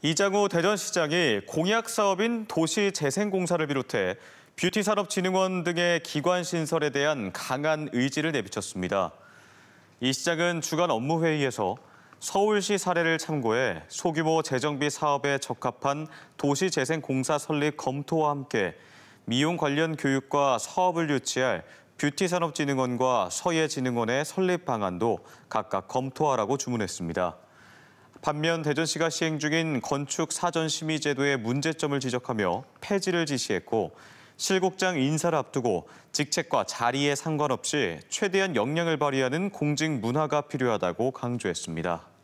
이장우 대전시장이 공약 사업인 도시재생공사를 비롯해 뷰티산업진흥원 등의 기관 신설에 대한 강한 의지를 내비쳤습니다. 이 시장은 주간 업무회의에서 서울시 사례를 참고해 소규모 재정비 사업에 적합한 도시재생공사 설립 검토와 함께 미용 관련 교육과 사업을 유치할 뷰티산업진흥원과 서예진흥원의 설립 방안도 각각 검토하라고 주문했습니다. 반면 대전시가 시행 중인 건축 사전 심의 제도의 문제점을 지적하며 폐지를 지시했고 실국장 인사를 앞두고 직책과 자리에 상관없이 최대한 역량을 발휘하는 공직 문화가 필요하다고 강조했습니다.